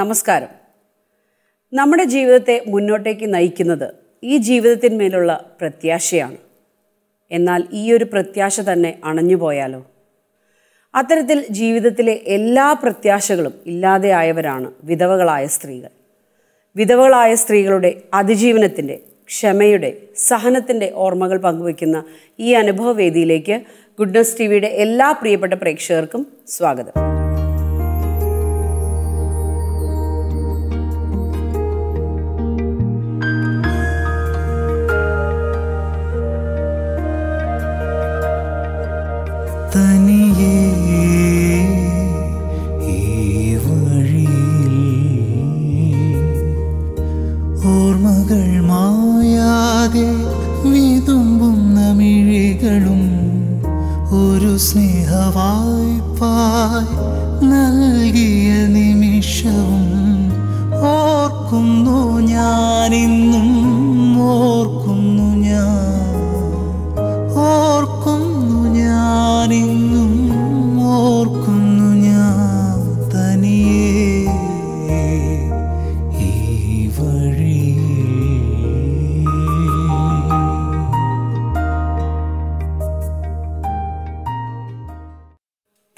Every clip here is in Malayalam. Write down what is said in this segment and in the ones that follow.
നമസ്കാരം നമ്മുടെ ജീവിതത്തെ മുന്നോട്ടേക്ക് നയിക്കുന്നത് ഈ ജീവിതത്തിന്മേലുള്ള പ്രത്യാശയാണ് എന്നാൽ ഈ ഒരു പ്രത്യാശ തന്നെ അണഞ്ഞുപോയാലോ അത്തരത്തിൽ ജീവിതത്തിലെ എല്ലാ പ്രത്യാശകളും ഇല്ലാതെയായവരാണ് വിധവകളായ സ്ത്രീകൾ വിധവകളായ സ്ത്രീകളുടെ അതിജീവനത്തിൻ്റെ ക്ഷമയുടെ സഹനത്തിൻ്റെ ഓർമ്മകൾ പങ്കുവയ്ക്കുന്ന ഈ അനുഭവവേദിയിലേക്ക് ഗുഡ്നസ് ടി വിയുടെ എല്ലാ പ്രിയപ്പെട്ട പ്രേക്ഷകർക്കും സ്വാഗതം തനി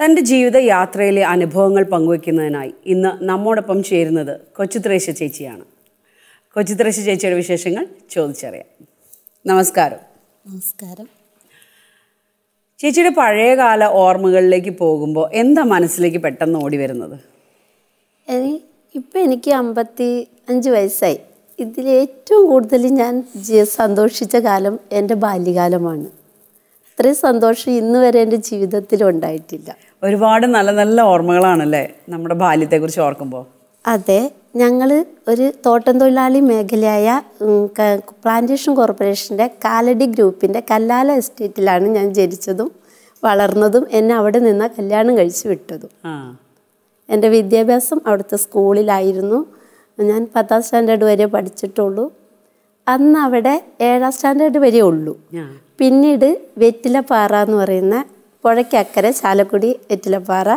തൻ്റെ ജീവിത യാത്രയിലെ അനുഭവങ്ങൾ പങ്കുവയ്ക്കുന്നതിനായി ഇന്ന് നമ്മോടൊപ്പം ചേരുന്നത് കൊച്ചുത്രേശ ചേച്ചിയാണ് കൊച്ചുത്രേശ ചേച്ചിയുടെ വിശേഷങ്ങൾ ചോദിച്ചറിയാം നമസ്കാരം നമസ്കാരം ചേച്ചിയുടെ പഴയകാല ഓർമ്മകളിലേക്ക് പോകുമ്പോൾ എന്താ മനസ്സിലേക്ക് പെട്ടെന്ന് ഓടി വരുന്നത് ഇപ്പം എനിക്ക് അമ്പത്തി അഞ്ച് വയസ്സായി ഇതിലേറ്റവും കൂടുതൽ ഞാൻ സന്തോഷിച്ച കാലം എൻ്റെ ബാല്യകാലമാണ് ഇത്രയും സന്തോഷം ഇന്ന് വരെ എൻ്റെ ജീവിതത്തിൽ ഉണ്ടായിട്ടില്ല ഒരുപാട് നല്ല നല്ല ഓർമ്മകളാണല്ലേ നമ്മുടെ ബാല്യത്തെക്കുറിച്ച് ഓർക്കുമ്പോൾ അതെ ഞങ്ങൾ ഒരു തോട്ടം തൊഴിലാളി മേഖലയായ പ്ലാന്റേഷൻ കോർപ്പറേഷൻ്റെ കാലടി ഗ്രൂപ്പിൻ്റെ കല്ലാല എസ്റ്റേറ്റിലാണ് ഞാൻ ജനിച്ചതും വളർന്നതും എന്നെ അവിടെ നിന്ന് കല്യാണം കഴിച്ചു വിട്ടതും എൻ്റെ വിദ്യാഭ്യാസം അവിടുത്തെ സ്കൂളിലായിരുന്നു ഞാൻ പത്താം സ്റ്റാൻഡേർഡ് വരെ പഠിച്ചിട്ടുള്ളൂ അന്ന് അവിടെ ഏഴാം സ്റ്റാൻഡേർഡ് വരെ ഉള്ളൂ പിന്നീട് വെറ്റിലപ്പാറ എന്ന് പറയുന്ന പുഴയ്ക്കക്കരെ ചാലക്കുടി വെറ്റിലപ്പാറ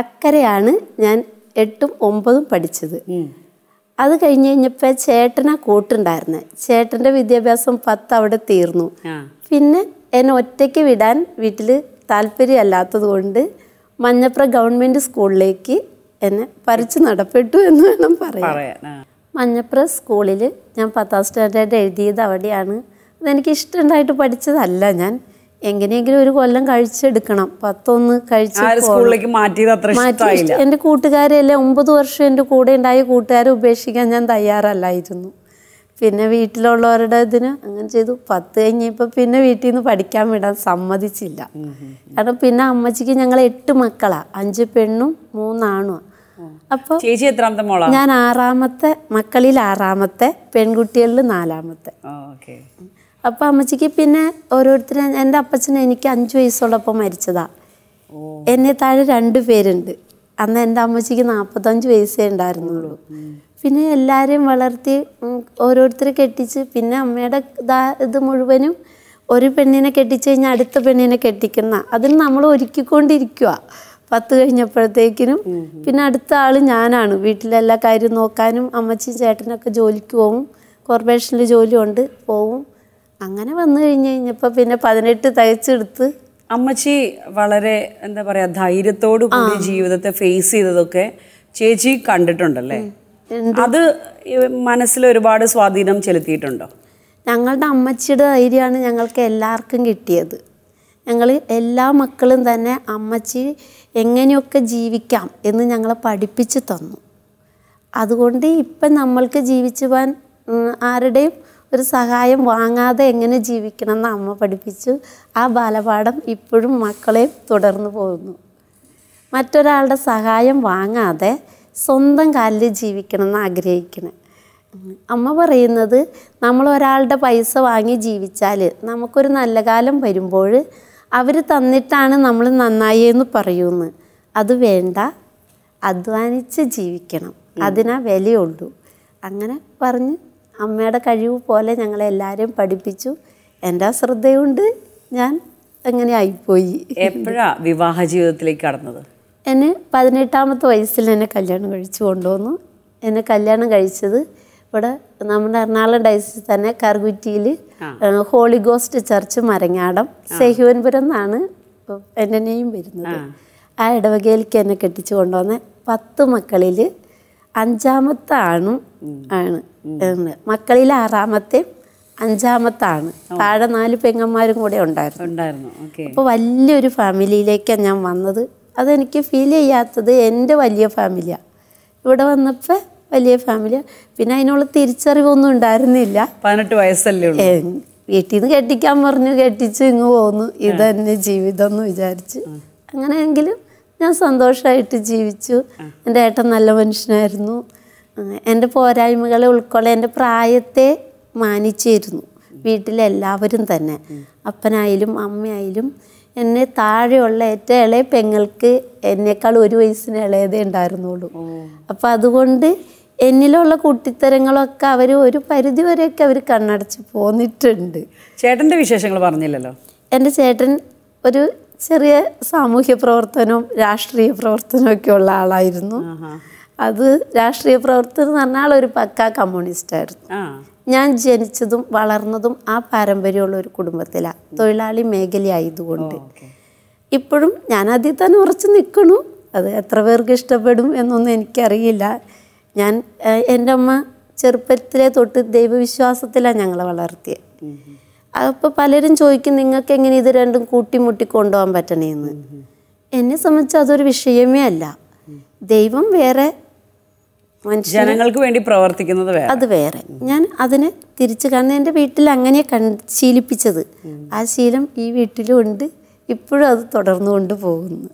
അക്കരെയാണ് ഞാൻ എട്ടും ഒമ്പതും പഠിച്ചത് അത് കഴിഞ്ഞ് കഴിഞ്ഞപ്പോൾ ചേട്ടനാ കൂട്ടുണ്ടായിരുന്നത് ചേട്ടൻ്റെ വിദ്യാഭ്യാസം പത്ത് അവിടെ തീർന്നു പിന്നെ എന്നെ ഒറ്റയ്ക്ക് വിടാൻ വീട്ടിൽ താല്പര്യമല്ലാത്തത് കൊണ്ട് മഞ്ഞപ്ര ഗവൺമെൻറ് സ്കൂളിലേക്ക് എന്നെ പറിച്ചു നടപ്പെട്ടു എന്ന് വേണം പറയാം മഞ്ഞപ്ര സ്കൂളിൽ ഞാൻ പത്താം സ്റ്റാൻഡേർഡ് എഴുതിയത് അവിടെയാണ് അതെനിക്ക് ഇഷ്ടമുണ്ടായിട്ട് പഠിച്ചതല്ല ഞാൻ എങ്ങനെയെങ്കിലും ഒരു കൊല്ലം കഴിച്ചെടുക്കണം പത്തൊന്ന് കഴിച്ച് മാറ്റി എൻ്റെ കൂട്ടുകാരെല്ലാം ഒമ്പത് വർഷം എൻ്റെ കൂടെ ഉണ്ടായ കൂട്ടുകാരെ ഉപേക്ഷിക്കാൻ ഞാൻ തയ്യാറല്ലായിരുന്നു പിന്നെ വീട്ടിലുള്ളവരുടെ ഇതിന് അങ്ങനെ ചെയ്തു പത്ത് കഴിഞ്ഞപ്പോൾ പിന്നെ വീട്ടിൽ നിന്ന് പഠിക്കാൻ വിടാൻ സമ്മതിച്ചില്ല കാരണം പിന്നെ അമ്മച്ചിക്ക് ഞങ്ങൾ എട്ട് മക്കളാണ് അഞ്ച് പെണ്ണും മൂന്നാണും അപ്പോൾ ചേച്ചി എത്രാമത്തെ മോളാ ഞാൻ ആറാമത്തെ മക്കളിൽ ആറാമത്തെ പെൺകുട്ടികളിൽ നാലാമത്തെ ഓക്കെ അപ്പോൾ അമ്മച്ചിക്ക് പിന്നെ ഓരോരുത്തരെ എൻ്റെ അപ്പച്ചനെ എനിക്ക് അഞ്ച് വയസ്സുള്ളപ്പോൾ മരിച്ചതാ എന്നെ താഴെ രണ്ട് പേരുണ്ട് അന്ന് എൻ്റെ അമ്മച്ചിക്ക് നാൽപ്പത്തഞ്ച് വയസ്സേ ഉണ്ടായിരുന്നുള്ളൂ പിന്നെ എല്ലാവരെയും വളർത്തി ഓരോരുത്തരെ കെട്ടിച്ച് പിന്നെ അമ്മയുടെ ഇത് മുഴുവനും ഒരു പെണ്ണിനെ കെട്ടിച്ച് കഴിഞ്ഞാൽ അടുത്ത പെണ്ണിനെ കെട്ടിക്കുന്ന അതിന് നമ്മൾ ഒരുക്കിക്കൊണ്ടിരിക്കുക പത്ത് കഴിഞ്ഞപ്പോഴത്തേക്കിനും പിന്നെ അടുത്ത ആൾ ഞാനാണ് വീട്ടിലെല്ലാ കാര്യം നോക്കാനും അമ്മച്ചിയും ചേട്ടനൊക്കെ ജോലിക്ക് പോവും കോർപ്പറേഷനിൽ ജോലി ഉണ്ട് പോവും അങ്ങനെ വന്നു കഴിഞ്ഞ് കഴിഞ്ഞപ്പോൾ പിന്നെ പതിനെട്ട് തയ്ച്ചെടുത്ത് അമ്മച്ചി വളരെ എന്താ പറയുക ധൈര്യത്തോട് കൂടി ജീവിതത്തെ ഫേസ് ചെയ്തതൊക്കെ ചേച്ചി കണ്ടിട്ടുണ്ടല്ലേ അത് മനസ്സിൽ ഒരുപാട് സ്വാധീനം ചെലുത്തിയിട്ടുണ്ടോ ഞങ്ങളുടെ അമ്മച്ചിയുടെ ധൈര്യമാണ് ഞങ്ങൾക്ക് എല്ലാവർക്കും കിട്ടിയത് ഞങ്ങൾ എല്ലാ മക്കളും തന്നെ അമ്മച്ചി എങ്ങനെയൊക്കെ ജീവിക്കാം എന്ന് ഞങ്ങളെ പഠിപ്പിച്ച് തന്നു അതുകൊണ്ട് ഇപ്പം നമ്മൾക്ക് ജീവിച്ചു പോകാൻ ആരുടെയും ഒരു സഹായം വാങ്ങാതെ എങ്ങനെ ജീവിക്കണം എന്ന് അമ്മ പഠിപ്പിച്ചു ആ ബാലപാഠം ഇപ്പോഴും മക്കളെ തുടർന്നു പോകുന്നു മറ്റൊരാളുടെ സഹായം വാങ്ങാതെ സ്വന്തം കാലിൽ എന്ന് ആഗ്രഹിക്കണം അമ്മ പറയുന്നത് നമ്മൾ ഒരാളുടെ പൈസ വാങ്ങി ജീവിച്ചാൽ നമുക്കൊരു നല്ല കാലം വരുമ്പോൾ അവർ തന്നിട്ടാണ് നമ്മൾ നന്നായി എന്ന് പറയുമെന്ന് അത് വേണ്ട അധ്വാനിച്ച് ജീവിക്കണം അതിനാ വിലയുള്ളൂ അങ്ങനെ പറഞ്ഞ് അമ്മയുടെ കഴിവ് പോലെ ഞങ്ങളെല്ലാവരെയും പഠിപ്പിച്ചു എൻ്റെ ശ്രദ്ധയുണ്ട് ഞാൻ അങ്ങനെ ആയിപ്പോയി എപ്പോഴാ വിവാഹ ജീവിതത്തിലേക്ക് കടന്നത് എന്നെ പതിനെട്ടാമത്തെ വയസ്സിൽ എന്നെ കല്യാണം കഴിച്ചു കൊണ്ടുവന്നു എന്നെ കല്യാണം കഴിച്ചത് ഇവിടെ നമ്മുടെ എറണാകുളം ഡയസിൽ തന്നെ കറുകുറ്റിയിൽ ഹോളി ഗോസ്റ്റ് ചർച്ച് മരങ്ങാടം സെഹുവൻപുരം എന്നാണ് എൻ്റെ നെയ്യും വരുന്നത് ആ ഇടവകയിലേക്ക് എന്നെ കെട്ടിച്ചു കൊണ്ടുവന്ന പത്ത് മക്കളിൽ അഞ്ചാമത്തെ ആണും ആണ് മക്കളിൽ ആറാമത്തെ അഞ്ചാമത്താണ് താഴെ നാല് പെങ്ങന്മാരും കൂടെ ഉണ്ടായിരുന്നു ഉണ്ടായിരുന്നു അപ്പോൾ വലിയൊരു ഫാമിലിയിലേക്കാണ് ഞാൻ വന്നത് അതെനിക്ക് ഫീൽ ചെയ്യാത്തത് എൻ്റെ വലിയ ഫാമിലിയാണ് ഇവിടെ വന്നപ്പോൾ വലിയ ഫാമിലിയ പിന്നെ അതിനുള്ള തിരിച്ചറിവൊന്നും ഉണ്ടായിരുന്നില്ല പതിനെട്ട് വയസ്സല്ലേ വീട്ടിൽ നിന്ന് കെട്ടിക്കാൻ പറഞ്ഞു കെട്ടിച്ച് ഇങ്ങ് പോന്നു ഇതെന്നെ ജീവിതം എന്ന് വിചാരിച്ച് അങ്ങനെയെങ്കിലും ഞാൻ സന്തോഷമായിട്ട് ജീവിച്ചു എൻ്റെ ഏട്ടൻ നല്ല മനുഷ്യനായിരുന്നു എൻ്റെ പോരായ്മകളെ ഉൾക്കൊള്ളാൻ എൻ്റെ പ്രായത്തെ മാനിച്ചിരുന്നു വീട്ടിലെല്ലാവരും തന്നെ അപ്പനായാലും അമ്മയായാലും എന്നെ താഴെയുള്ള ഏറ്റവും ഇളയ പെങ്ങൾക്ക് എന്നേക്കാൾ ഒരു വയസ്സിന് ഇളയതേ ഉണ്ടായിരുന്നുള്ളൂ അപ്പം അതുകൊണ്ട് എന്നിലുള്ള കുട്ടിത്തരങ്ങളൊക്കെ അവർ ഒരു പരിധി വരെയൊക്കെ അവർ കണ്ണടച്ച് പോന്നിട്ടുണ്ട് ചേട്ടൻ്റെ വിശേഷങ്ങൾ പറഞ്ഞില്ലല്ലോ എൻ്റെ ചേട്ടൻ ഒരു ചെറിയ സാമൂഹ്യ പ്രവർത്തനവും രാഷ്ട്രീയ പ്രവർത്തനവും ഒക്കെ ഉള്ള ആളായിരുന്നു അത് രാഷ്ട്രീയ പ്രവർത്തകർ എന്ന് പറഞ്ഞാൽ ഒരു പക്ക കമ്മ്യൂണിസ്റ്റായിരുന്നു ഞാൻ ജനിച്ചതും വളർന്നതും ആ പാരമ്പര്യമുള്ള ഒരു കുടുംബത്തിലാണ് തൊഴിലാളി മേഖലയായതുകൊണ്ട് ഇപ്പോഴും ഞാൻ അതിൽ തന്നെ ഉറച്ചു നിൽക്കണു അത് എത്ര പേർക്ക് ഇഷ്ടപ്പെടും എന്നൊന്നും എനിക്കറിയില്ല ഞാൻ എൻ്റെ അമ്മ ചെറുപ്പത്തിലെ തൊട്ട് ദൈവവിശ്വാസത്തിലാണ് ഞങ്ങളെ വളർത്തിയത് അപ്പോൾ പലരും ചോദിക്കും നിങ്ങൾക്ക് എങ്ങനെ ഇത് രണ്ടും കൂട്ടിമുട്ടി കൊണ്ടുപോകാൻ പറ്റണേന്ന് എന്നെ സംബന്ധിച്ച് അതൊരു വിഷയമേ അല്ല ദൈവം വേറെ ജനങ്ങൾക്ക് വേണ്ടി പ്രവർത്തിക്കുന്നത് അത് വേറെ ഞാൻ അതിനെ തിരിച്ചു കാരണം എൻ്റെ വീട്ടിൽ അങ്ങനെ ശീലിപ്പിച്ചത് ആ ശീലം ഈ വീട്ടിലും ഉണ്ട് ഇപ്പോഴും അത് തുടർന്നുകൊണ്ട് പോകുന്നു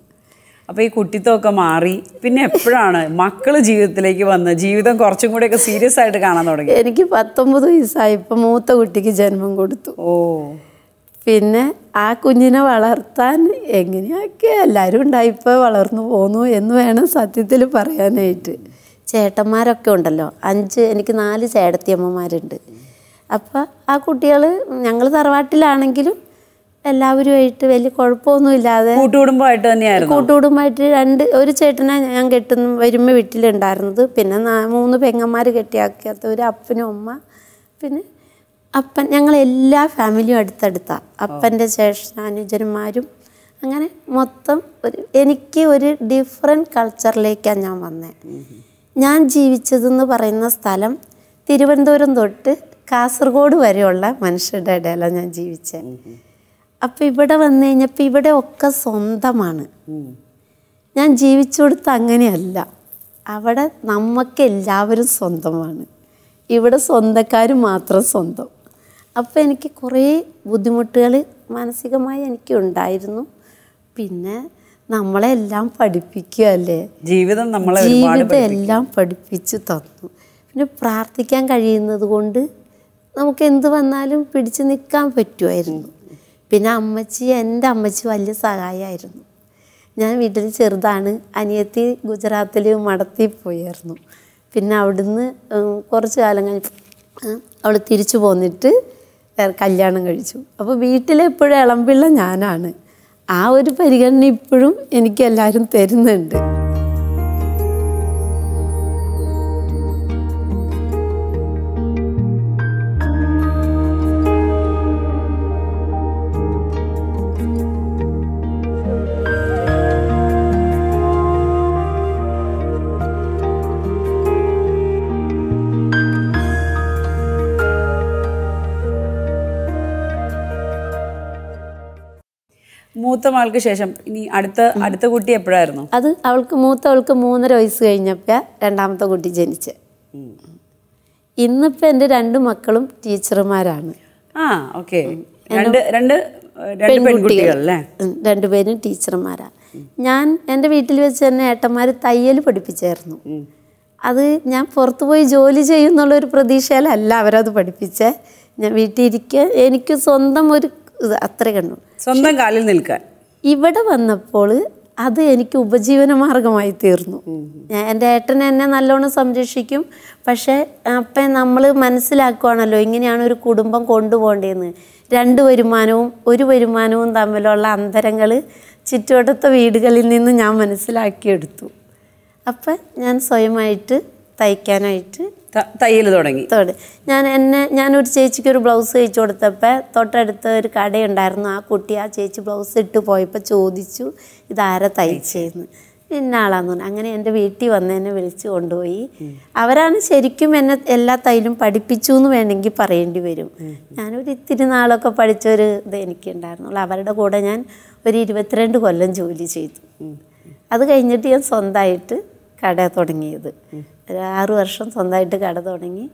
അപ്പോൾ ഈ കുട്ടിത്വമൊക്കെ മാറി പിന്നെ എപ്പോഴാണ് മക്കൾ ജീവിതത്തിലേക്ക് വന്ന് ജീവിതം കുറച്ചും കൂടെയൊക്കെ സീരിയസ് ആയിട്ട് കാണാൻ തുടങ്ങി എനിക്ക് പത്തൊമ്പത് വയസ്സായി ഇപ്പൊ മൂത്ത കുട്ടിക്ക് ജന്മം കൊടുത്തു ഓ പിന്നെ ആ കുഞ്ഞിനെ വളർത്താൻ എങ്ങനെയൊക്കെ എല്ലാവരും ഉണ്ടായിപ്പോൾ വളർന്നു പോന്നു എന്ന് വേണം സത്യത്തിൽ പറയാനായിട്ട് ചേട്ടന്മാരൊക്കെ ഉണ്ടല്ലോ അഞ്ച് എനിക്ക് നാല് ചേടത്തിയമ്മമാരുണ്ട് അപ്പോൾ ആ കുട്ടികൾ ഞങ്ങൾ തറവാട്ടിലാണെങ്കിലും എല്ലാവരുമായിട്ട് വലിയ കുഴപ്പമൊന്നുമില്ലാതെ കൂട്ടുകുടുംബമായിട്ട് തന്നെയാണ് കൂട്ടുകുടുംബമായിട്ട് രണ്ട് ഒരു ചേട്ടനെ ഞാൻ കെട്ടുന്ന വരുമ്പോൾ വീട്ടിലുണ്ടായിരുന്നത് പിന്നെ മൂന്ന് പെങ്ങന്മാർ കെട്ടിയാക്കാത്ത ഒരു അപ്പനും അമ്മ പിന്നെ അപ്പൻ ഞങ്ങൾ എല്ലാ ഫാമിലിയും അടുത്തടുത്താണ് അപ്പൻ്റെ ചേഷൻ അനുജന്മാരും അങ്ങനെ മൊത്തം ഒരു എനിക്ക് ഒരു ഡിഫറെൻറ്റ് കൾച്ചറിലേക്കാണ് ഞാൻ വന്നത് ഞാൻ ജീവിച്ചതെന്ന് പറയുന്ന സ്ഥലം തിരുവനന്തപുരം തൊട്ട് കാസർഗോഡ് വരെയുള്ള മനുഷ്യരുടെ ഇടയിലാണ് ഞാൻ ജീവിച്ചത് അപ്പം ഇവിടെ വന്നു കഴിഞ്ഞപ്പോൾ ഇവിടെ ഒക്കെ സ്വന്തമാണ് ഞാൻ ജീവിച്ചു അങ്ങനെയല്ല അവിടെ നമുക്ക് എല്ലാവരും സ്വന്തമാണ് ഇവിടെ സ്വന്തക്കാർ മാത്രം സ്വന്തം അപ്പോൾ എനിക്ക് കുറേ ബുദ്ധിമുട്ടുകൾ മാനസികമായി എനിക്ക് ഉണ്ടായിരുന്നു പിന്നെ നമ്മളെല്ലാം പഠിപ്പിക്കുകയല്ലേ ജീവിതം നമ്മളെ ജീവിതം എല്ലാം പഠിപ്പിച്ചു തന്നു പിന്നെ പ്രാർത്ഥിക്കാൻ കഴിയുന്നത് കൊണ്ട് നമുക്ക് എന്ത് വന്നാലും പിടിച്ചു നിൽക്കാൻ പറ്റുമായിരുന്നു പിന്നെ അമ്മച്ചി എൻ്റെ അമ്മച്ചി വലിയ സഹായമായിരുന്നു ഞാൻ വീട്ടിൽ ചെറുതാണ് അനിയത്തി ഗുജറാത്തിൽ മടത്തി പോയായിരുന്നു പിന്നെ അവിടുന്ന് കുറച്ച് കാലം കഴിഞ്ഞ് അവൾ തിരിച്ചു പോന്നിട്ട് കല്യാണം കഴിച്ചു അപ്പോൾ വീട്ടിലെപ്പോഴും ഇളമ്പിള്ള ഞാനാണ് ആ ഒരു പരിഗണന ഇപ്പോഴും എനിക്ക് എല്ലാവരും തരുന്നുണ്ട് മൂത്ത മകൾക്ക് ശേഷം ഇനി അടുത്ത അടുത്ത കുട്ടി എപ്പോഴായിരുന്നു അത് അവൾക്ക് മൂത്തവൾക്ക് മൂന്നര വയസ്സ് കഴിഞ്ഞപ്പോൾ രണ്ടാമത്തെ കുട്ടി ജനിച്ച് ഇന്നിപ്പ എൻ്റെ രണ്ട് മക്കളും ടീച്ചർമാരാണ് ആ ഓക്കെ രണ്ട് രണ്ട് പെൺകുട്ടികൾ രണ്ടുപേരും ടീച്ചർമാരാണ് ഞാൻ എൻ്റെ വീട്ടിൽ വെച്ച് തന്നെ ഏട്ടന്മാർ തയ്യൽ പഠിപ്പിച്ചായിരുന്നു അത് ഞാൻ പുറത്തു പോയി ജോലി ചെയ്യുന്നുള്ള ഒരു പ്രതീക്ഷയിലല്ല അവരത് പഠിപ്പിച്ചേ ഞാൻ വീട്ടിലിരിക്കുക എനിക്ക് സ്വന്തം ഒരു അത്ര കണ്ടു സ്വന്തം കാലിൽ നിൽക്കാൻ ഇവിടെ വന്നപ്പോൾ അത് എനിക്ക് ഉപജീവന മാർഗമായി തീർന്നു എൻ്റെ ഏട്ടൻ എന്നെ നല്ലോണം സംരക്ഷിക്കും പക്ഷേ അപ്പം നമ്മൾ മനസ്സിലാക്കുകയാണല്ലോ ഇങ്ങനെയാണ് ഒരു കുടുംബം കൊണ്ടുപോകേണ്ടതെന്ന് രണ്ട് വരുമാനവും ഒരു വരുമാനവും തമ്മിലുള്ള അന്തരങ്ങൾ ചുറ്റുവട്ടത്തെ വീടുകളിൽ നിന്ന് ഞാൻ മനസ്സിലാക്കിയെടുത്തു അപ്പം ഞാൻ സ്വയമായിട്ട് തയ്ക്കാനായിട്ട് തയ്യൽ തുടങ്ങി ഞാൻ എന്നെ ഞാനൊരു ചേച്ചിക്ക് ഒരു ബ്ലൗസ് തയ്ച്ചു കൊടുത്തപ്പോൾ തൊട്ടടുത്ത ഒരു കടയുണ്ടായിരുന്നു ആ കുട്ടി ആ ചേച്ചി ബ്ലൗസ് ഇട്ട് പോയപ്പോൾ ചോദിച്ചു ഇതാരെ തയ്ച്ചേന്ന് ഇന്ന ആളാന്ന് പറഞ്ഞു അങ്ങനെ എൻ്റെ വീട്ടിൽ വന്ന് എന്നെ വിളിച്ചു കൊണ്ടുപോയി അവരാണ് ശരിക്കും എന്നെ എല്ലാ തൈലും പഠിപ്പിച്ചു എന്ന് വേണമെങ്കിൽ പറയേണ്ടി വരും ഞാനൊരു ഇത്തിരി നാളൊക്കെ പഠിച്ചൊരു ഇത് എനിക്കുണ്ടായിരുന്നുള്ളൂ അവരുടെ കൂടെ ഞാൻ ഒരു ഇരുപത്തിരണ്ട് കൊല്ലം ജോലി ചെയ്തു അത് കഴിഞ്ഞിട്ട് ഞാൻ സ്വന്തമായിട്ട് കട തുടങ്ങിയത് ഒരു ആറു വർഷം സ്വന്തമായിട്ട് കട തുടങ്ങി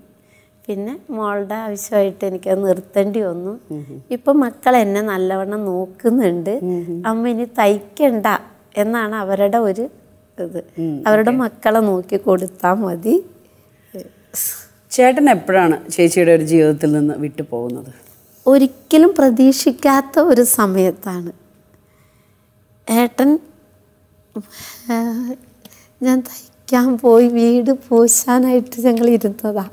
പിന്നെ മോളുടെ ആവശ്യമായിട്ട് എനിക്കത് നിർത്തേണ്ടി വന്നു ഇപ്പം മക്കൾ എന്നെ നല്ലവണ്ണം നോക്കുന്നുണ്ട് അമ്മ ഇനി തയ്ക്കണ്ട എന്നാണ് അവരുടെ ഒരു ഇത് അവരുടെ മക്കളെ നോക്കി കൊടുത്താൽ മതി ചേട്ടൻ എപ്പോഴാണ് ചേച്ചിയുടെ ഒരു ജീവിതത്തിൽ നിന്ന് വിട്ടു പോകുന്നത് ഒരിക്കലും പ്രതീക്ഷിക്കാത്ത ഒരു സമയത്താണ് ഏട്ടൻ ഞാൻ ഞാൻ പോയി വീട് പൂശാനായിട്ട് ഞങ്ങൾ ഇരുന്നതാ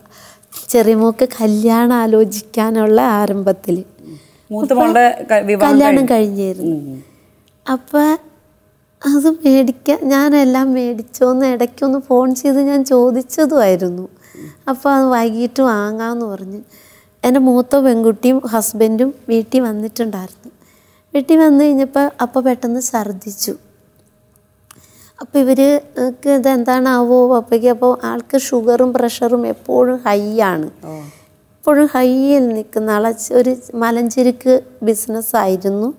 ചെറിയ മോക്ക് കല്യാണം ആലോചിക്കാനുള്ള ആരംഭത്തിൽ കല്യാണം കഴിഞ്ഞിരുന്നു അപ്പൊ അത് മേടിക്കാൻ ഞാനെല്ലാം മേടിച്ചോന്ന് ഇടയ്ക്കൊന്ന് ഫോൺ ചെയ്ത് ഞാൻ ചോദിച്ചതുമായിരുന്നു അപ്പോൾ അത് വൈകിട്ട് വാങ്ങാന്ന് പറഞ്ഞ് എൻ്റെ മൂത്ത പെൺകുട്ടിയും ഹസ്ബൻഡും വീട്ടിൽ വന്നിട്ടുണ്ടായിരുന്നു വീട്ടിൽ വന്നു കഴിഞ്ഞപ്പോൾ അപ്പോൾ പെട്ടെന്ന് ഛർദ്ദിച്ചു അപ്പോൾ ഇവർക്ക് ഇതെന്താണാവോ പപ്പയ്ക്ക് അപ്പോൾ ആൾക്ക് ഷുഗറും പ്രഷറും എപ്പോഴും ഹൈ ആണ് എപ്പോഴും ഹൈയിൽ നിൽക്കുന്ന ആളെ ഒരു മലഞ്ചെരുക്ക് ബിസിനസ്സായിരുന്നു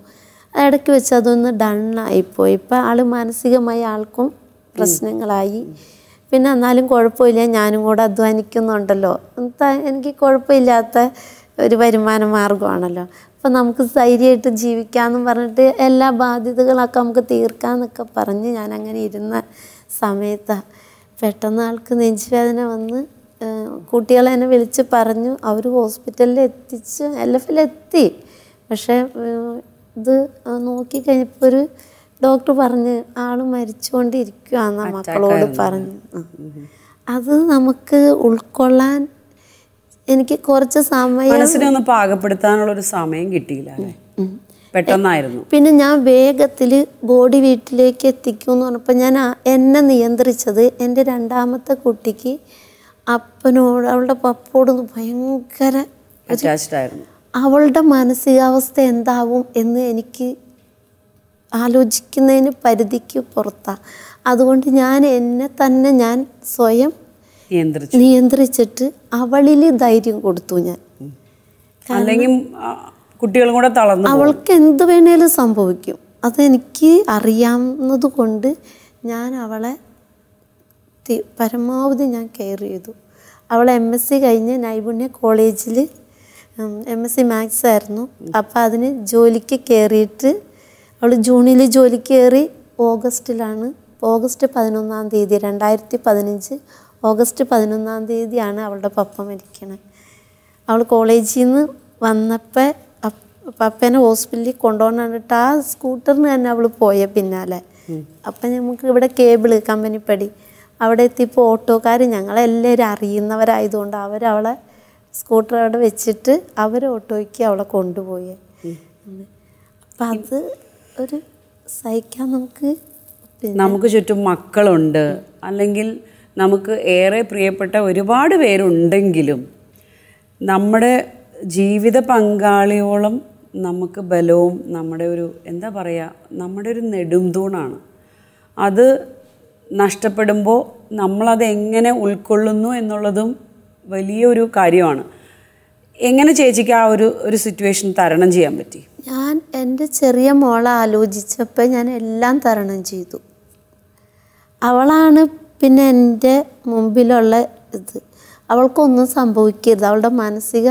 ഇടയ്ക്ക് വെച്ച് അതൊന്ന് ഡണ്ണായിപ്പോയി ഇപ്പം ആൾ മാനസികമായി ആൾക്കും പ്രശ്നങ്ങളായി പിന്നെ എന്നാലും കുഴപ്പമില്ല ഞാനും കൂടെ അധ്വാനിക്കുന്നുണ്ടല്ലോ എനിക്ക് കുഴപ്പമില്ലാത്ത ഒരു വരുമാന മാർഗമാണല്ലോ അപ്പം നമുക്ക് ധൈര്യമായിട്ട് ജീവിക്കാമെന്ന് പറഞ്ഞിട്ട് എല്ലാ ബാധ്യതകളൊക്കെ നമുക്ക് തീർക്കാമെന്നൊക്കെ പറഞ്ഞ് ഞാൻ അങ്ങനെ ഇരുന്ന സമയത്താണ് പെട്ടെന്ന് ആൾക്ക് നെഞ്ചുവേദന വന്ന് കുട്ടികളെ എന്നെ വിളിച്ച് പറഞ്ഞു അവർ ഹോസ്പിറ്റലിൽ എത്തിച്ച് എൽ എത്തി പക്ഷേ ഇത് നോക്കിക്കഴിഞ്ഞപ്പോൾ ഒരു ഡോക്ടർ പറഞ്ഞ് ആൾ മരിച്ചുകൊണ്ടിരിക്കുകയെന്ന് മക്കളോട് പറഞ്ഞു അത് നമുക്ക് ഉൾക്കൊള്ളാൻ എനിക്ക് കുറച്ച് സമയം മനസ്സിനെ പാകപ്പെടുത്താനുള്ള ഒരു സമയം കിട്ടിയില്ല പെട്ടെന്നായിരുന്നു പിന്നെ ഞാൻ വേഗത്തിൽ ബോഡി വീട്ടിലേക്ക് എത്തിക്കും പറഞ്ഞപ്പോൾ ഞാൻ എന്നെ നിയന്ത്രിച്ചത് എൻ്റെ രണ്ടാമത്തെ കുട്ടിക്ക് അപ്പനോട് അവളുടെ പപ്പോട് ഭയങ്കര അവളുടെ മാനസികാവസ്ഥ എന്താവും എന്ന് എനിക്ക് ആലോചിക്കുന്നതിന് പരിധിക്ക് പുറത്താണ് അതുകൊണ്ട് ഞാൻ എന്നെ തന്നെ ഞാൻ സ്വയം നിയന്ത്രിച്ചിട്ട് അവളിൽ ധൈര്യം കൊടുത്തു ഞാൻ അല്ലെങ്കിൽ കുട്ടികളും കൂടെ തളർന്നു അവൾക്ക് എന്ത് വേണേലും സംഭവിക്കും അതെനിക്ക് അറിയാവുന്നത് കൊണ്ട് ഞാൻ അവളെ പരമാവധി ഞാൻ കെയർ ചെയ്തു അവൾ എം എസ് സി കഴിഞ്ഞ് നൈപുണ്യ കോളേജിൽ എം എസ് സി മാത്സ് ആയിരുന്നു അപ്പോൾ അതിന് ജോലിക്ക് കയറിയിട്ട് അവൾ ജൂണിൽ ജോലിക്ക് കയറി ഓഗസ്റ്റിലാണ് ഓഗസ്റ്റ് പതിനൊന്നാം തീയതി രണ്ടായിരത്തി പതിനഞ്ച് ഓഗസ്റ്റ് പതിനൊന്നാം തീയതിയാണ് അവളുടെ പപ്പ മരിക്കണത് അവൾ കോളേജിൽ നിന്ന് വന്നപ്പോൾ പപ്പേനെ ഹോസ്പിറ്റലിൽ കൊണ്ടുപോകണിട്ട് ആ സ്കൂട്ടറിന് തന്നെ അവൾ പോയ പിന്നാലെ അപ്പം നമുക്ക് ഇവിടെ കേബിള് കമ്പനിപ്പടി അവിടെ എത്തിയപ്പോൾ ഓട്ടോക്കാർ ഞങ്ങളെല്ലാവരും അറിയുന്നവരായതുകൊണ്ട് അവരവളെ സ്കൂട്ടർ അവിടെ വെച്ചിട്ട് അവർ ഓട്ടോയ്ക്ക് അവളെ കൊണ്ടുപോയി അപ്പം അത് ഒരു സഹിക്കാൻ നമുക്ക് നമുക്ക് ചുറ്റും മക്കളുണ്ട് അല്ലെങ്കിൽ നമുക്ക് ഏറെ പ്രിയപ്പെട്ട ഒരുപാട് പേരുണ്ടെങ്കിലും നമ്മുടെ ജീവിത പങ്കാളിയോളം നമുക്ക് ബലവും നമ്മുടെ ഒരു എന്താ പറയുക നമ്മുടെ ഒരു നെടും തൂണാണ് അത് നഷ്ടപ്പെടുമ്പോൾ നമ്മളത് എങ്ങനെ ഉൾക്കൊള്ളുന്നു എന്നുള്ളതും വലിയൊരു കാര്യമാണ് എങ്ങനെ ചേച്ചിക്ക് ആ ഒരു ഒരു സിറ്റുവേഷൻ തരണം ചെയ്യാൻ പറ്റി ഞാൻ എൻ്റെ ചെറിയ മോളെ ആലോചിച്ചപ്പോൾ ഞാൻ എല്ലാം തരണം ചെയ്തു അവളാണ് പിന്നെ എൻ്റെ മുമ്പിലുള്ള ഇത് അവൾക്കൊന്നും സംഭവിക്കരുത് അവളുടെ മാനസിക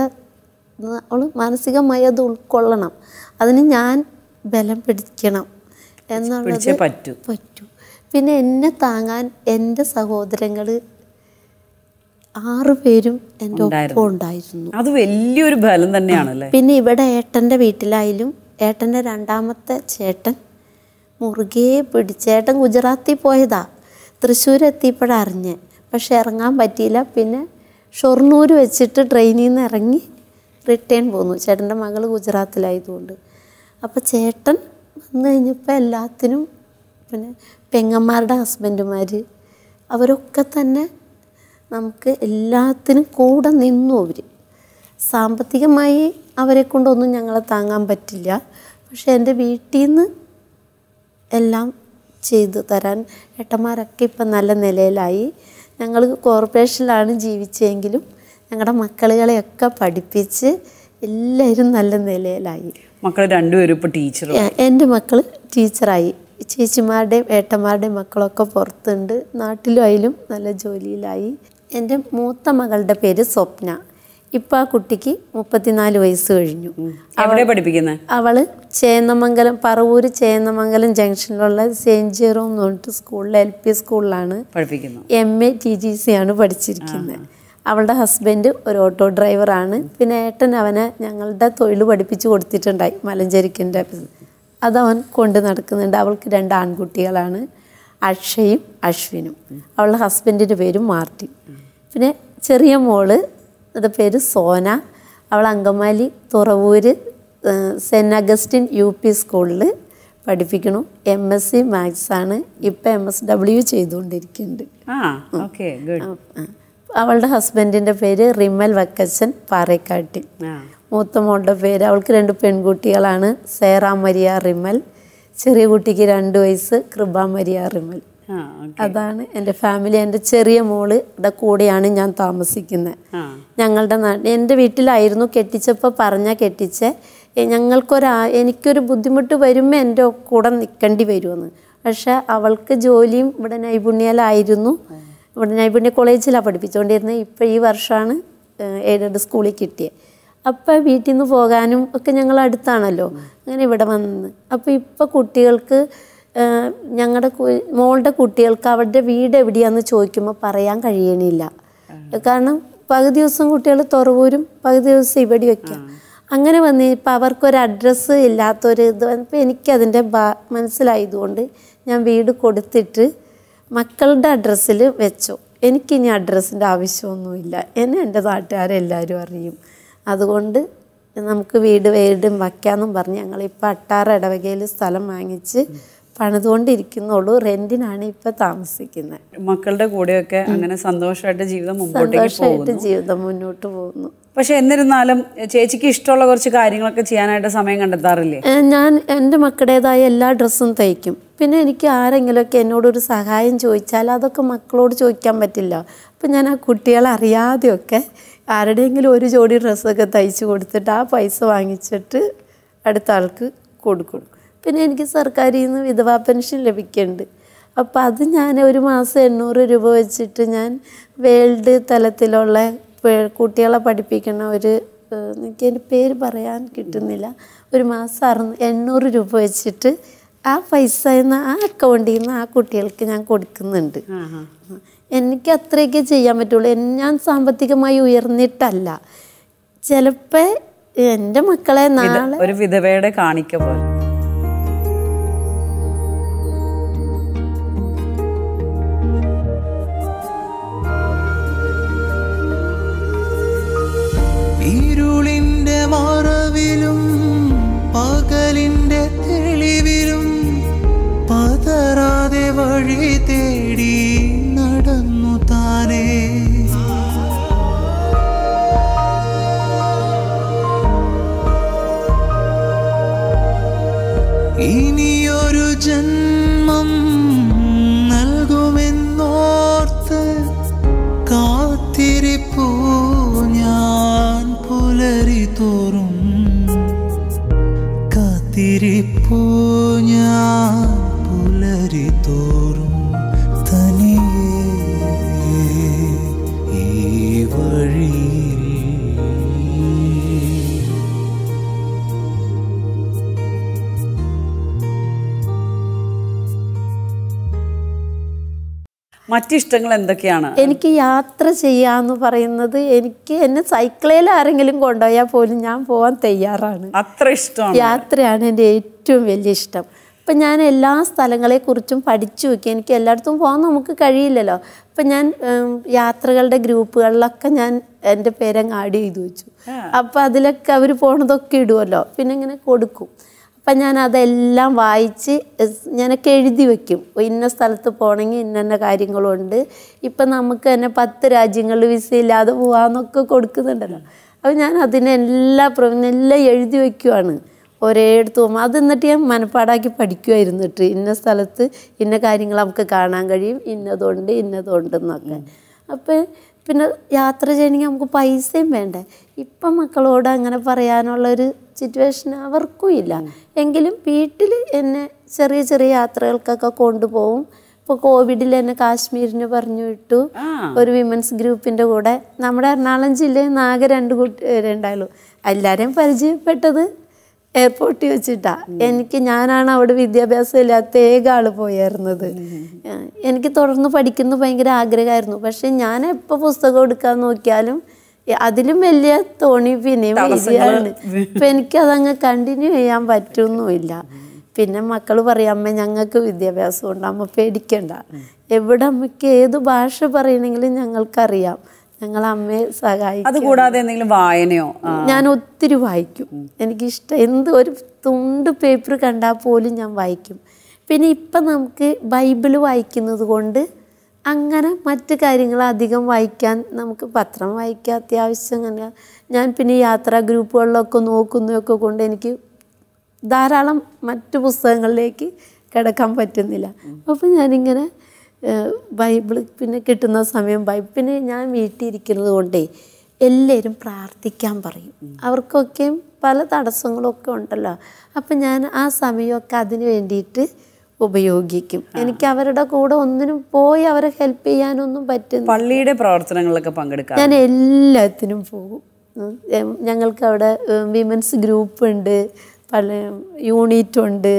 അവൾ മാനസികമായി അത് ഉൾക്കൊള്ളണം അതിന് ഞാൻ ബലം പിടിക്കണം എന്നുള്ളത് പറ്റൂ പിന്നെ എന്നെ താങ്ങാൻ എൻ്റെ സഹോദരങ്ങൾ ആറു പേരും എൻ്റെ ഒപ്പം ഉണ്ടായിരുന്നു അത് വലിയൊരു ബലം തന്നെയാണ് പിന്നെ ഇവിടെ ഏട്ടൻ്റെ വീട്ടിലായാലും ഏട്ടൻ്റെ രണ്ടാമത്തെ ചേട്ടൻ മുറുകെ പിടിച്ചേട്ടൻ ഗുജറാത്തിൽ പോയതാ തൃശ്ശൂർ എത്തിയപ്പോഴറിഞ്ഞ് പക്ഷെ ഇറങ്ങാൻ പറ്റിയില്ല പിന്നെ ഷൊർണൂർ വെച്ചിട്ട് ട്രെയിനിൽ നിന്ന് ഇറങ്ങി റിട്ടേൺ പോന്നു ചേട്ടൻ്റെ മകൾ ഗുജറാത്തിലായതുകൊണ്ട് അപ്പോൾ ചേട്ടൻ വന്നു കഴിഞ്ഞപ്പോൾ എല്ലാത്തിനും പിന്നെ പെങ്ങന്മാരുടെ ഹസ്ബൻഡുമാർ അവരൊക്കെ തന്നെ നമുക്ക് എല്ലാത്തിനും കൂടെ നിന്നു അവർ സാമ്പത്തികമായി അവരെ കൊണ്ടൊന്നും ഞങ്ങളെ താങ്ങാൻ പറ്റില്ല പക്ഷെ എൻ്റെ വീട്ടിൽ നിന്ന് എല്ലാം ചെയ്തു തരാൻ ഏട്ടന്മാരൊക്കെ ഇപ്പം നല്ല നിലയിലായി ഞങ്ങൾ കോർപ്പറേഷനിലാണ് ജീവിച്ചെങ്കിലും ഞങ്ങളുടെ മക്കളുകളെയൊക്കെ പഠിപ്പിച്ച് എല്ലാവരും നല്ല നിലയിലായി മക്കൾ രണ്ടുപേരും ഇപ്പോൾ ടീച്ചർ എൻ്റെ മക്കൾ ടീച്ചറായി ചേച്ചിമാരുടെയും ഏട്ടന്മാരുടെയും മക്കളൊക്കെ പുറത്തുണ്ട് നാട്ടിലും അതിലും നല്ല ജോലിയിലായി എൻ്റെ മൂത്ത മകളുടെ പേര് സ്വപ്ന ഇപ്പൊ ആ കുട്ടിക്ക് മുപ്പത്തിനാല് വയസ്സ് കഴിഞ്ഞു അവിടെ പഠിപ്പിക്കുന്നത് അവള് ചേന്നമംഗലം പറവൂര് ചേന്നമംഗലം ജംഗ്ഷനിലുള്ള സെയിൻറ്റ് ജെറോം എന്ന് പറഞ്ഞിട്ട് സ്കൂളിൽ എൽ പി സ്കൂളിലാണ് M A T G C ആണ് പഠിച്ചിരിക്കുന്നത് അവളുടെ ഹസ്ബൻഡ് ഒരു ഓട്ടോ ഡ്രൈവറാണ് പിന്നെ ഏട്ടൻ അവനെ ഞങ്ങളുടെ തൊഴിൽ പഠിപ്പിച്ചു കൊടുത്തിട്ടുണ്ടായി മലഞ്ചരിക്കിൻ്റെ അതവൻ കൊണ്ട് നടക്കുന്നുണ്ട് അവൾക്ക് രണ്ട് ആൺകുട്ടികളാണ് അക്ഷയും അശ്വിനും അവളുടെ ഹസ്ബൻഡിൻ്റെ പേരും മാർട്ടിൻ പിന്നെ ചെറിയ മോള് അത് പേര് സോന അവൾ Angamaly Thuravoor Saint Augustine U P സ്കൂളിൽ പഠിപ്പിക്കണം എം എസ് സി മാത്സ് ആണ് ഇപ്പം എം എസ് ഡബ്ല്യു ചെയ്തുകൊണ്ടിരിക്കുന്നുണ്ട് അവളുടെ ഹസ്ബൻഡിൻ്റെ പേര് റിമൽ വക്കച്ചൻ പാറേക്കാട്ടി മൂത്ത മോളുടെ പേര് അവൾക്ക് രണ്ട് പെൺകുട്ടികളാണ് സേറ മരിയ റിമൽ ചെറിയ കുട്ടിക്ക് രണ്ട് വയസ്സ് കൃപ മരിയ റിമൽ അതാണ് എൻ്റെ ഫാമിലി എൻ്റെ ചെറിയ മോള് ഇവിടെ കൂടെയാണ് ഞാൻ താമസിക്കുന്നത് ഞങ്ങളുടെ നാട്ടിൽ എൻ്റെ വീട്ടിലായിരുന്നു കെട്ടിച്ചപ്പോൾ പറഞ്ഞ കെട്ടിച്ച് ഞങ്ങൾക്കൊരാ എനിക്കൊരു ബുദ്ധിമുട്ട് വരുമ്പോൾ എൻ്റെ കൂടെ നിൽക്കേണ്ടി വരുമെന്ന് പക്ഷെ അവൾക്ക് ജോലിയും ഇവിടെ നൈപുണ്യയിലായിരുന്നു ഇവിടെ നൈപുണ്യ കോളേജിലാണ് പഠിപ്പിച്ചുകൊണ്ടിരുന്നത് ഇപ്പോൾ ഈ വർഷമാണ് എയ്ഡഡ് സ്കൂളിൽ കിട്ടിയത് അപ്പം വീട്ടിൽ നിന്ന് പോകാനും ഒക്കെ ഞങ്ങൾ അടുത്താണല്ലോ അങ്ങനെ ഇവിടെ വന്ന് അപ്പോൾ ഇപ്പോൾ കുട്ടികൾക്ക് ഞങ്ങളുടെ മോളുടെ കുട്ടികൾക്ക് അവരുടെ വീട് എവിടെയാന്ന് ചോദിക്കുമ്പോൾ പറയാൻ കഴിയണില്ല കാരണം പകുതി ദിവസം കുട്ടികൾ തുറവൂരും പകുതി ദിവസം ഇവിടെ വയ്ക്കുക അങ്ങനെ വന്ന് ഇപ്പം അവർക്കൊരു അഡ്രസ്സ് ഇല്ലാത്തൊരു ഇത് ഇപ്പം എനിക്കതിൻ്റെ ബാ മനസ്സിലായതുകൊണ്ട് ഞാൻ വീട് കൊടുത്തിട്ട് മക്കളുടെ അഡ്രസ്സിൽ വെച്ചു എനിക്കിനി അഡ്രസ്സിൻ്റെ ആവശ്യമൊന്നുമില്ല എന്നെ എൻ്റെ നാട്ടുകാരെല്ലാവരും അറിയും അതുകൊണ്ട് നമുക്ക് വീട് വീടും വയ്ക്കാമെന്നും പറഞ്ഞ് ഞങ്ങളിപ്പോൾ അട്ടാറ് ഇടവകയിൽ സ്ഥലം വാങ്ങിച്ച് പണിതുകൊണ്ടിരിക്കുന്നുള്ളൂ റെന്റിനാണ് ഇപ്പൊ താമസിക്കുന്നത് മക്കളുടെ കൂടെയൊക്കെ അങ്ങനെ സന്തോഷമായിട്ട് ജീവിതം സന്തോഷമായിട്ട് ജീവിതം മുന്നോട്ട് പോകുന്നു പക്ഷെ എന്നിരുന്നാലും ചേച്ചിക്ക് ഇഷ്ടമുള്ള കുറച്ച് കാര്യങ്ങളൊക്കെ ചെയ്യാനായിട്ട് സമയം കണ്ടെത്താറില്ലേ ഞാൻ എൻ്റെ മക്കളുടേതായ എല്ലാ ഡ്രസ്സും തയ്ക്കും പിന്നെ എനിക്ക് ആരെങ്കിലുമൊക്കെ എന്നോടൊരു സഹായം ചോദിച്ചാൽ അതൊക്കെ മക്കളോട് ചോദിക്കാൻ പറ്റില്ല അപ്പം ഞാൻ ആ കുട്ടികളെ അറിയാതെയൊക്കെ ആരുടെയെങ്കിലും ഒരു ജോഡി ഡ്രസ്സൊക്കെ തയ്ച്ചു കൊടുത്തിട്ട് ആ പൈസ വാങ്ങിച്ചിട്ട് അടുത്ത ആൾക്ക് കൊടുക്കും പിന്നെ എനിക്ക് സർക്കാരിൽ നിന്ന് വിധവാ പെൻഷൻ ലഭിക്കുന്നുണ്ട് അപ്പോൾ അത് ഞാൻ ഒരു മാസം എണ്ണൂറ് രൂപ വെച്ചിട്ട് ഞാൻ വേൾഡ് തലത്തിലുള്ള കുട്ടികളെ പഠിപ്പിക്കുന്ന ഒരു എനിക്ക് എൻ്റെ പേര് പറയാൻ കിട്ടുന്നില്ല ഒരു മാസം അറു എണ്ണൂറ് രൂപ വെച്ചിട്ട് ആ പൈസ എന്ന ആ അക്കൗണ്ടിൽ നിന്ന് ആ കുട്ടികൾക്ക് ഞാൻ കൊടുക്കുന്നുണ്ട് എനിക്ക് അത്രയൊക്കെ ചെയ്യാൻ പറ്റുള്ളൂ ഞാൻ സാമ്പത്തികമായി ഉയർന്നിട്ടല്ല ചിലപ്പോൾ എൻ്റെ മക്കളെ നാളെ ഒരു വിധവയുടെ കാണിക്ക പോലെ വഴി തേടി നടന്നു താനേ ഇനിയൊരു ജന്മം നൽകുമെന്നോർത്ത് കാത്തിരിപ്പൂ ഞാൻ പുലരി തോറും കാത്തിരിപ്പൂ മറ്റിഷ്ടങ്ങൾ എന്തൊക്കെയാണ് എനിക്ക് യാത്ര ചെയ്യാന്ന് പറയുന്നത് എനിക്ക് എന്നെ സൈക്കിളിൽ ആരെങ്കിലും കൊണ്ടുപോയാൽ പോലും ഞാൻ പോകാൻ തയ്യാറാണ് അത്ര ഇഷ്ടമാണ് യാത്രയാണ് എൻ്റെ ഏറ്റവും വലിയ ഇഷ്ടം ഇപ്പം ഞാൻ എല്ലാ സ്ഥലങ്ങളെക്കുറിച്ചും പഠിച്ചു നോക്കി എനിക്ക് എല്ലായിടത്തും പോകാൻ നമുക്ക് കഴിയില്ലല്ലോ അപ്പം ഞാൻ യാത്രകളുടെ ഗ്രൂപ്പുകളിലൊക്കെ ഞാൻ എൻ്റെ പേരങ്ങ് ആഡ് ചെയ്തു വെച്ചു അപ്പം അതിലൊക്കെ അവർ പോണതൊക്കെ ഇടുമല്ലോ പിന്നെ ഇങ്ങനെ കൊടുക്കും അപ്പം ഞാൻ അതെല്ലാം വായിച്ച് ഞാനൊക്കെ എഴുതി വെക്കും ഇന്ന സ്ഥലത്ത് പോകണമെങ്കിൽ ഇന്ന കാര്യങ്ങളുണ്ട് ഇപ്പം നമുക്ക് തന്നെ പത്ത് രാജ്യങ്ങളിൽ വിസ ഇല്ലാതെ പോകാമെന്നൊക്കെ കൊടുക്കുന്നുണ്ടല്ലോ അപ്പോൾ ഞാൻ അതിനെല്ലാ എല്ലാം എഴുതി വയ്ക്കുവാണ് അടുത്ത് പോകുമ്പോൾ അത് എന്നിട്ട് ഞാൻ മനപ്പാടാക്കി പഠിക്കുമായിരുന്നിട്ട് ഇന്ന സ്ഥലത്ത് ഇന്ന കാര്യങ്ങൾ നമുക്ക് കാണാൻ കഴിയും ഇന്നതുണ്ട് ഇന്നതുണ്ടെന്നൊക്കെ അപ്പം പിന്നെ യാത്ര ചെയ്യണമെങ്കിൽ നമുക്ക് പൈസയും വേണ്ടേ ഇപ്പം മക്കളോട് അങ്ങനെ പറയാനുള്ളൊരു സിറ്റുവേഷൻ അവർക്കും ഇല്ല എങ്കിലും വീട്ടിൽ എന്നെ ചെറിയ ചെറിയ യാത്രകൾക്കൊക്കെ കൊണ്ടുപോകും ഇപ്പോൾ കോവിഡിൽ തന്നെ കാശ്മീരിന് പറഞ്ഞു വിട്ടു ഒരു വിമൻസ് ഗ്രൂപ്പിൻ്റെ കൂടെ നമ്മുടെ എറണാകുളം ജില്ലയിൽ നിന്ന് രണ്ട് കുട്ടി ഉണ്ടായുള്ളൂ എല്ലാവരെയും പരിചയപ്പെട്ടത് എയർപോർട്ടിൽ വെച്ചിട്ടാ എനിക്ക് ഞാനാണ് അവിടെ വിദ്യാഭ്യാസം ഇല്ലാത്ത ഏക ആള് പോയായിരുന്നത് എനിക്ക് തുടർന്ന് പഠിക്കുന്നത് ഭയങ്കര ആഗ്രഹമായിരുന്നു പക്ഷെ ഞാൻ എപ്പോൾ പുസ്തകം എടുക്കാൻ നോക്കിയാലും അതിലും വലിയ തോണി പിന്നെയും വിജയമാണ് ഇപ്പം എനിക്കതങ്ങ് കണ്ടിന്യൂ ചെയ്യാൻ പറ്റുന്നുമില്ല പിന്നെ മക്കൾ പറയാം അമ്മ ഞങ്ങൾക്ക് വിദ്യാഭ്യാസം ഉണ്ട് അമ്മ പേടിക്കണ്ട എവിടെ അമ്മയ്ക്ക് ഏത് ഭാഷ പറയണമെങ്കിലും ഞങ്ങൾക്കറിയാം ഞങ്ങൾ അമ്മയെ സഹായിക്കും അതുകൂടാതെ എന്തെങ്കിലും വായനയോ ഞാൻ ഒത്തിരി വായിക്കും എനിക്കിഷ്ടം എന്ത് ഒരു തുണ്ട് പേപ്പർ കണ്ടാൽ പോലും ഞാൻ വായിക്കും പിന്നെ ഇപ്പം നമുക്ക് ബൈബിൾ വായിക്കുന്നത് കൊണ്ട് അങ്ങനെ മറ്റു കാര്യങ്ങൾ അധികം വായിക്കാൻ നമുക്ക് പത്രം വായിക്കാൻ അത്യാവശ്യം അങ്ങനെ ഞാൻ പിന്നെ യാത്രാ ഗ്രൂപ്പുകളിലൊക്കെ നോക്കുന്നതൊക്കെ കൊണ്ട് എനിക്ക് ധാരാളം മറ്റു പുസ്തകങ്ങളിലേക്ക് കിടക്കാൻ പറ്റുന്നില്ല അപ്പോൾ ഞാനിങ്ങനെ ബൈബിൾ പിന്നെ കിട്ടുന്ന സമയം ബൈബിൾ പിന്നെ ഞാൻ വീട്ടിലിരിക്കുന്നത് കൊണ്ടേ എല്ലാവരും പ്രാർത്ഥിക്കാൻ പറയും അവർക്കൊക്കെയും പല തടസ്സങ്ങളൊക്കെ ഉണ്ടല്ലോ അപ്പം ഞാൻ ആ സമയമൊക്കെ അതിന് വേണ്ടിയിട്ട് ഉപയോഗിക്കും എനിക്ക് അവരുടെ കൂടെ ഒന്നിനും പോയി അവരെ ഹെൽപ്പ് ചെയ്യാനൊന്നും പറ്റും പള്ളിയുടെ പ്രവർത്തനങ്ങളിലൊക്കെ പങ്കെടുക്കാം ഞാൻ എല്ലാത്തിനും പോകും ഞങ്ങൾക്ക് അവിടെ വിമൻസ് ഗ്രൂപ്പ് ഉണ്ട് പല യൂണിറ്റ് ഉണ്ട്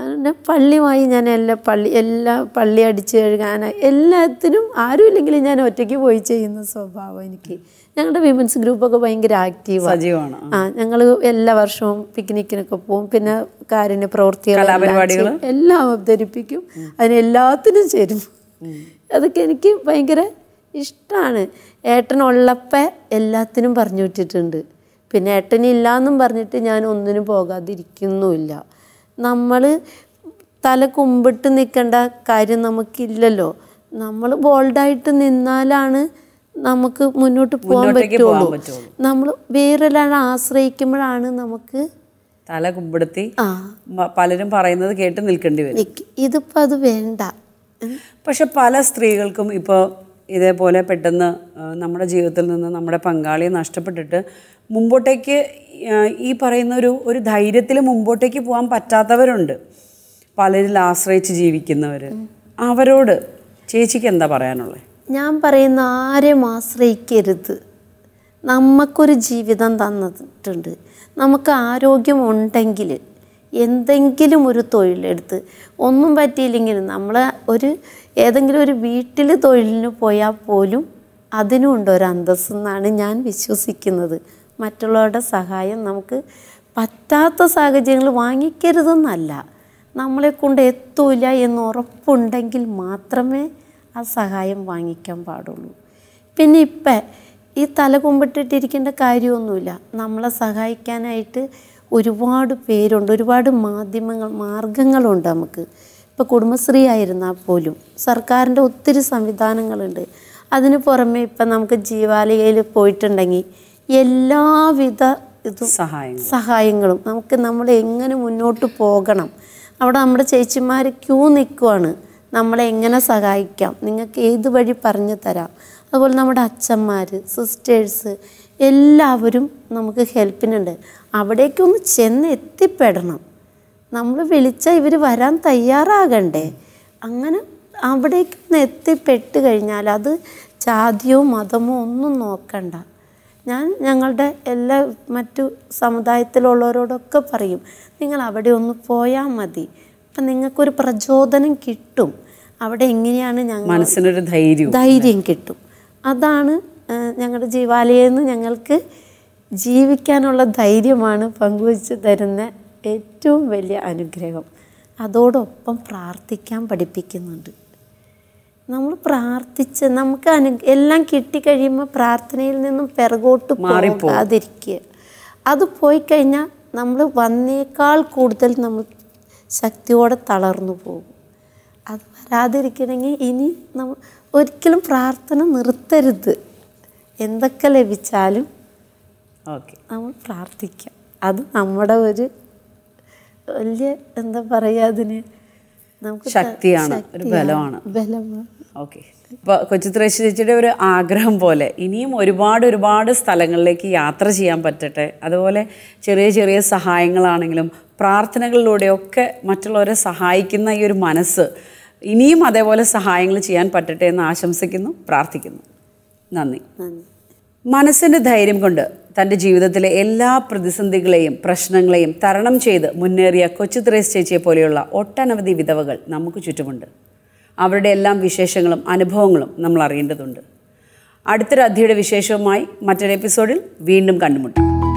അങ്ങനെ പള്ളിയുമായി ഞാൻ എല്ലാ പള്ളി എല്ലാ പള്ളി അടിച്ചു കഴുകാൻ എല്ലാത്തിനും ആരും ഇല്ലെങ്കിലും ഞാൻ ഒറ്റയ്ക്ക് പോയി ചെയ്യുന്ന സ്വഭാവം എനിക്ക് ഞങ്ങളുടെ വിമൻസ് ഗ്രൂപ്പൊക്കെ ഭയങ്കര ആക്റ്റീവാണ് ആ ഞങ്ങൾ എല്ലാ വർഷവും പിക്നിക്കിനൊക്കെ പോകും പിന്നെ കാരുണ്യ പ്രവൃത്തികൾ എല്ലാം അവതരിപ്പിക്കും അതിനെല്ലാത്തിനും ചേരും അതൊക്കെ എനിക്ക് ഭയങ്കര ഇഷ്ടമാണ് ഏട്ടനുള്ളപ്പോൾ എല്ലാത്തിനും പറഞ്ഞു വിട്ടിട്ടുണ്ട് പിന്നെ ഏട്ടനില്ലാന്നും പറഞ്ഞിട്ട് ഞാൻ ഒന്നിനും പോകാതിരിക്കുന്നുമില്ല നമ്മൾ തല കുമ്പിട്ട് നിൽക്കേണ്ട കാര്യം നമുക്കില്ലല്ലോ നമ്മൾ ബോൾഡായിട്ട് നിന്നാലാണ് നമുക്ക് മുന്നോട്ട് പോകാൻ പറ്റുള്ളൂ നമ്മൾ വേറൊരാളെ ആശ്രയിക്കുമ്പോഴാണ് നമുക്ക് തല കുമ്പിടുത്തി പലരും പറയുന്നത് കേട്ട് നിൽക്കേണ്ടി വരും ഇതിപ്പോൾ അത് വേണ്ട പക്ഷെ പല സ്ത്രീകൾക്കും ഇപ്പോൾ ഇതേപോലെ പെട്ടെന്ന് നമ്മുടെ ജീവിതത്തിൽ നിന്ന് നമ്മുടെ പങ്കാളിയെ നഷ്ടപ്പെട്ടിട്ട് മുമ്പോട്ടേക്ക് ഈ പറയുന്ന ഒരു ഒരു ധൈര്യത്തിൽ മുമ്പോട്ടേക്ക് പോകാൻ പറ്റാത്തവരുണ്ട് പലരിൽ ആശ്രയിച്ച് ജീവിക്കുന്നവർ അവരോട് ചേച്ചിക്ക് എന്താ പറയാനുള്ളത് ഞാൻ പറയുന്ന ആരെയും ആശ്രയിക്കരുത് നമുക്കൊരു ജീവിതം തന്നിട്ടുണ്ട് നമുക്ക് ആരോഗ്യം ഉണ്ടെങ്കിൽ എന്തെങ്കിലും ഒരു തൊഴിലെടുത്ത് ഒന്നും പറ്റിയില്ലെങ്കിൽ നമ്മൾ ഒരു ഏതെങ്കിലും ഒരു വീട്ടിൽ തൊഴിലിന് പോയാൽ പോലും അതിനും ഉണ്ട് ഒരു അന്തസ്സെന്നാണ് ഞാൻ വിശ്വസിക്കുന്നത് മറ്റുള്ളവരുടെ സഹായം നമുക്ക് പറ്റാത്ത സാഹചര്യങ്ങൾ വാങ്ങിക്കരുതെന്നല്ല നമ്മളെ കൊണ്ട് എത്തൂല എന്ന് ഉറപ്പുണ്ടെങ്കിൽ മാത്രമേ ആ സഹായം വാങ്ങിക്കാൻ പാടുള്ളൂ പിന്നെ ഇപ്പം ഈ തല കുമ്പിട്ടിട്ടിരിക്കേണ്ട കാര്യമൊന്നുമില്ല നമ്മളെ സഹായിക്കാനായിട്ട് ഒരുപാട് പേരുണ്ട് ഒരുപാട് മാധ്യമങ്ങൾ മാർഗങ്ങളുണ്ട് നമുക്ക് ഇപ്പോൾ കുടുംബശ്രീ ആയിരുന്നാൽ പോലും സർക്കാരിൻ്റെ ഒത്തിരി സംവിധാനങ്ങളുണ്ട് അതിന് പുറമെ ഇപ്പം നമുക്ക് ജീവാലയയിൽ പോയിട്ടുണ്ടെങ്കിൽ എല്ലാവിധ ഇതും സഹായങ്ങളും നമുക്ക് നമ്മൾ എങ്ങനെ മുന്നോട്ട് പോകണം അവിടെ നമ്മുടെ ചേച്ചിമാർ ക്യൂ നിൽക്കുവാണ് നമ്മളെ എങ്ങനെ സഹായിക്കാം നിങ്ങൾക്ക് ഏത് വഴി പറഞ്ഞു തരാം അതുപോലെ നമ്മുടെ അച്ഛന്മാർ സിസ്റ്റേഴ്സ് എല്ലാവരും നമുക്ക് ഹെൽപ്പിനുണ്ട് അവിടേക്കൊന്ന് ചെന്ന് എത്തിപ്പെടണം നമ്മൾ വിളിച്ചാൽ ഇവർ വരാൻ തയ്യാറാകണ്ടേ അങ്ങനെ അവിടേക്കൊന്ന് എത്തിപ്പെട്ട് കഴിഞ്ഞാൽ അത് ജാതിയോ മതമോ ഒന്നും നോക്കണ്ട ഞാൻ ഞങ്ങളുടെ എല്ലാ മറ്റു സമുദായത്തിലുള്ളവരോടൊക്കെ പറയും നിങ്ങൾ അവിടെ ഒന്ന് പോയാൽ മതി അപ്പം നിങ്ങൾക്കൊരു പ്രചോദനം കിട്ടും അവിടെ എങ്ങനെയാണ് ഞങ്ങൾ മനസ്സിനൊരു ധൈര്യം ധൈര്യം കിട്ടും അതാണ് ഞങ്ങളുടെ ജീവാലയെന്ന് ഞങ്ങൾക്ക് ജീവിക്കാനുള്ള ധൈര്യമാണ് പങ്കുവച്ച് തരുന്ന ഏറ്റവും വലിയ അനുഗ്രഹം അതോടൊപ്പം പ്രാർത്ഥിക്കാൻ പഠിപ്പിക്കുന്നുണ്ട് നമ്മൾ പ്രാർത്ഥിച്ച് നമുക്ക് അനു എല്ലാം കിട്ടിക്കഴിയുമ്പോൾ പ്രാർത്ഥനയിൽ നിന്നും പിറകോട്ട് പോകാതിരിക്കുക അത് പോയി കഴിഞ്ഞാൽ നമ്മൾ വന്നേക്കാൾ കൂടുതൽ നമ്മൾ ശക്തിയോടെ തളർന്നു പോകും അത് വരാതിരിക്കണമെങ്കിൽ ഇനി നമ്മൾ ഒരിക്കലും പ്രാർത്ഥന നിർത്തരുത് എന്തൊക്കെ ലഭിച്ചാലും ഓക്കെ നമ്മൾ പ്രാർത്ഥിക്കാം അത് നമ്മുടെ ഒരു വലിയ എന്താ പറയുക അതിന് നമുക്ക് ശക്തിയാണ് ബലമാണ് ബലമാണ് ഓക്കെ ഇപ്പോൾ തൃശ്ശൂർ ചേച്ചിയുടെ ഒരു ആഗ്രഹം പോലെ ഇനിയും ഒരുപാട് ഒരുപാട് സ്ഥലങ്ങളിലേക്ക് യാത്ര ചെയ്യാൻ പറ്റട്ടെ അതുപോലെ ചെറിയ ചെറിയ സഹായങ്ങളാണെങ്കിലും പ്രാർത്ഥനകളിലൂടെയൊക്കെ മറ്റുള്ളവരെ സഹായിക്കുന്ന ഈ ഒരു മനസ്സ് ഇനിയും അതേപോലെ സഹായങ്ങൾ ചെയ്യാൻ പറ്റട്ടെ എന്ന് ആശംസിക്കുന്നു പ്രാർത്ഥിക്കുന്നു നന്ദി മനസ്സിൻ്റെ ധൈര്യം കൊണ്ട് തൻ്റെ ജീവിതത്തിലെ എല്ലാ പ്രതിസന്ധികളെയും പ്രശ്നങ്ങളെയും തരണം ചെയ്ത് മുന്നേറിയ കൊച്ചുത്രേസ് ചേച്ചിയെ പോലെയുള്ള ഒട്ടനവധി വിധവകൾ നമുക്ക് ചുറ്റുമുണ്ട് അവരുടെ എല്ലാം വിശേഷങ്ങളും അനുഭവങ്ങളും നമ്മൾ അറിയേണ്ടതുണ്ട് അടുത്തൊരു അധ്യയുടെ വിശേഷവുമായി മറ്റൊരു എപ്പിസോഡിൽ വീണ്ടും കണ്ടുമുട്ടാം